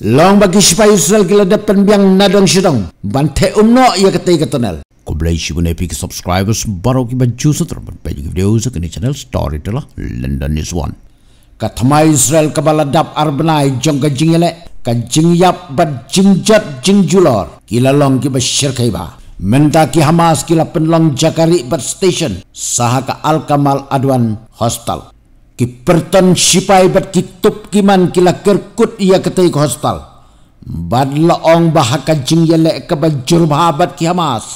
Long bagi sipa Israel kila depan biang nadang sidang. Bante umno ia kata ikat tunnel. Kau beli sipa nepi ke subscribers baru kiba jusa terbang pejuk video sekini channel story telah London is one. Katama Israel kebala dap arbenai jangka jingile. Ka jingyap bat jingjat jingjulor. Kila long kiba syirkai ba. Minta ki Hamas kila penlong jakari bat station. Sahaka Al-Kamal Adwan Hostel. कि प्रतन सिपाही बट कि तुप कि मन कि ला करकुट या कतई को हस्पताल बदल ओंग बहा का जिंग ये ले एक बज जुरभा बट कि हमास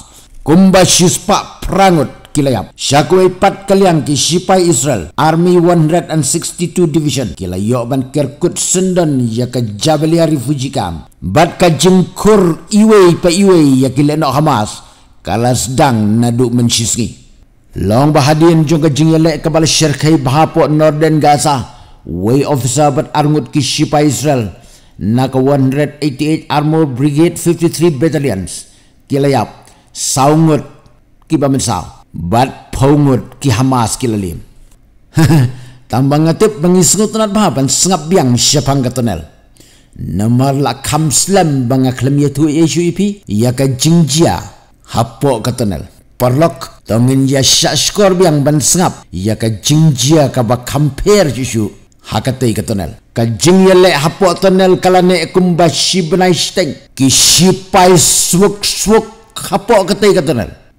कुंबा शिस्पा प्रांगुट कि ला याप शाकुए पत कल्यांग कि सिपाही इसराल आर्मी 162 डिवीजन कि ला यो बन करकुट सिंदन या का जाबलिया रिफुजी काम बट का जिंग खुर इवे पे इवे या कि ले नो हमास कला सदang नदु मनशिसगी Long bahadin juga jingle kepala syarikat bahapu Norden Gaza, way officer bet armut ki Shipa Israel, nak 188 armor brigade 53 battalions, kilayap, saungut ki bamisau, bat pungut ki Hamas kilalim. Tambah ngetip mengisungut nat bahapan sengap biang syapang katonel. Nomor lah kamslam bangga klem yaitu HUEP, ia ke jingjia, hapok katonel. Perlok Tongin ya shashkor biang ban sngap ya ka jingjia ka ba kamper chu hakatei ka tonel ka jing ya le hapo tonel kala ne kum ba shibnai shteng ki shipai swuk swuk hapo ka tei ka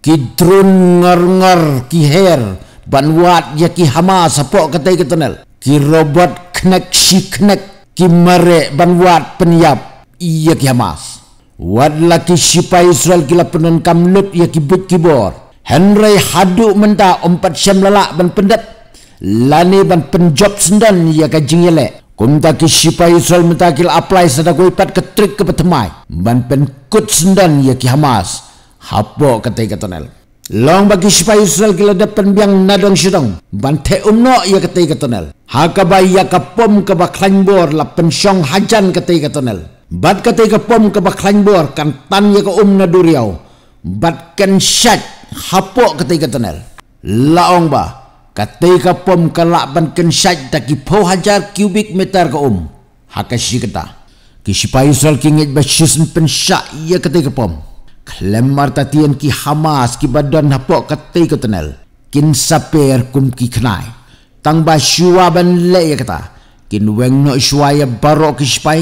ki drun ngar ngar ki her ban wat ya ki hama sapo ka tei ka ki robot knek shi knek ki mare ban wat penyap iya ki hamas wat ki shipai israel kila la penon kamlut ya ki but ki Henry haduk menta empat sem lalak ban pendat. Lani ban penjob sendan ia kajing ele. Kumta ki sipai usul menta kil apply sada kui pat ketrik ke petemai. Ban penkut sendan ia ki hamas. Hapo kata ika tonel. Long bagi sipai Israel kila depan penbiang nadong syudong. Ban te umno ia kata ika tonel. Haka ia ke pom ke ba klangbor la pensyong hajan kata ika tonel. Bat kata ika pom ke ba klangbor kan tan ia ke umna duriau. Bat ken syat hapok ketika tenel. Laong ba, ketika pom kelakban ken syaj taki pau hajar kubik meter ke um. Haka si kata. Ki sipai usul ki ngit basisan pen syak ya ketika pom. Klemar tatian ki hamas ki badan hapok ketika tenel. Kin sapir kum ki kenai. Tang basyua ban le ya kata. Kin weng no syua ya barok ki sipai.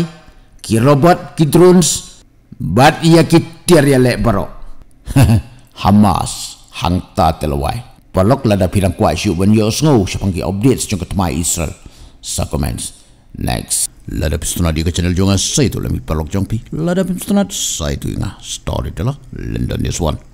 Ki robot ki drones. Bat ya ki tiar ya lek barok. Hamas hangta telawai. Palok lada pirang kuat siup ben yos ngau sepanggi update sejong ketemai Israel. Sa comments. Next. Lada pistona di ke channel jongan eh? saya tu lami palok jongpi. Lada pistona saya tu ingat. Story telah. London News One.